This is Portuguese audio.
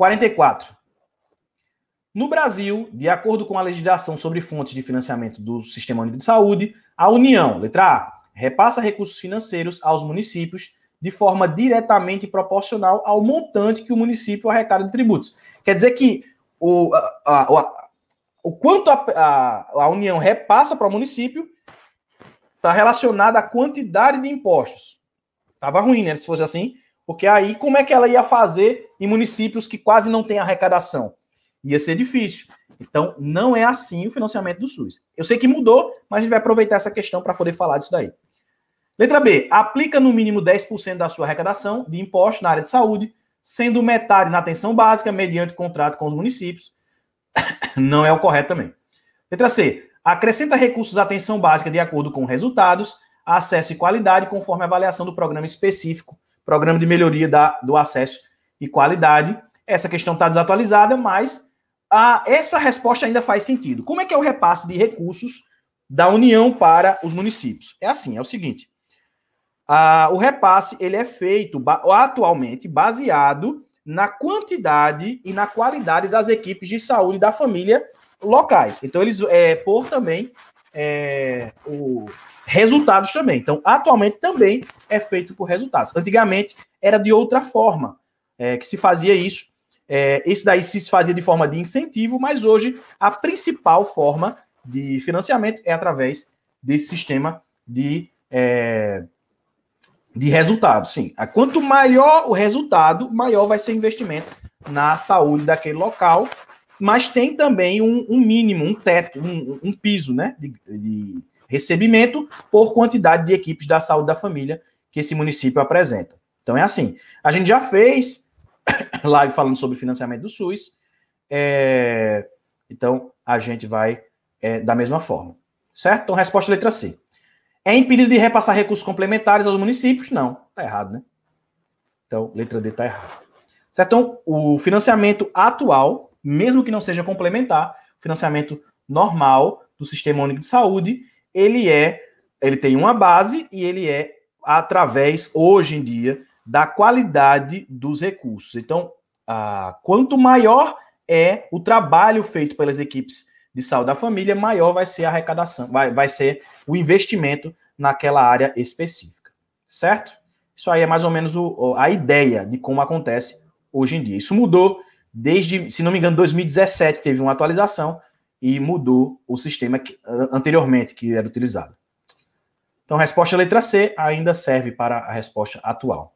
44. No Brasil, de acordo com a legislação sobre fontes de financiamento do Sistema Único de Saúde, a União, letra A, repassa recursos financeiros aos municípios de forma diretamente proporcional ao montante que o município arrecada de tributos. Quer dizer que o, a, a, a, o quanto a, União repassa para o município está relacionado à quantidade de impostos. Estava ruim, né? Se fosse assim, porque aí, como é que ela ia fazer em municípios que quase não têm arrecadação? Ia ser difícil. Então, não é assim o financiamento do SUS. Eu sei que mudou, mas a gente vai aproveitar essa questão para poder falar disso daí. Letra B. Aplica no mínimo 10% da sua arrecadação de imposto na área de saúde, sendo metade na atenção básica, mediante contrato com os municípios. Não é o correto também. Letra C. Acrescenta recursos à atenção básica de acordo com resultados, acesso e qualidade, conforme a avaliação do programa específico Programa de Melhoria da, do Acesso e Qualidade. Essa questão está desatualizada, mas a, ah, essa resposta ainda faz sentido. Como é que é o repasse de recursos da União para os municípios? É assim, é o seguinte. A, ah, o repasse ele é feito atualmente baseado na quantidade e na qualidade das equipes de saúde da família locais. Então, eles é por também é, o, resultados também. Então, atualmente também é feito por resultados. Antigamente era de outra forma é, que se fazia isso. É, esse daí se fazia de forma de incentivo, mas hoje a principal forma de financiamento é através desse sistema de, é, de resultados. Sim, quanto maior o resultado, maior vai ser o investimento na saúde daquele local mas tem também um, um mínimo, um teto, um, um piso né, de, de recebimento por quantidade de equipes da saúde da família que esse município apresenta. Então é assim, a gente já fez live falando sobre financiamento do SUS, é, então a gente vai é, da mesma forma, certo? Então resposta letra C. É impedido de repassar recursos complementares aos municípios? Não, tá errado, né? Então letra D tá errado. Certo? Então o financiamento atual mesmo que não seja complementar, financiamento normal do Sistema Único de Saúde, ele é, ele tem uma base e ele é através, hoje em dia, da qualidade dos recursos. Então, ah, quanto maior é o trabalho feito pelas equipes de saúde da família, maior vai ser a arrecadação, vai, vai ser o investimento naquela área específica, certo? Isso aí é mais ou menos o, a ideia de como acontece hoje em dia. Isso mudou desde, se não me engano, 2017 teve uma atualização e mudou o sistema que, anteriormente que era utilizado. Então, resposta letra C ainda serve para a resposta atual.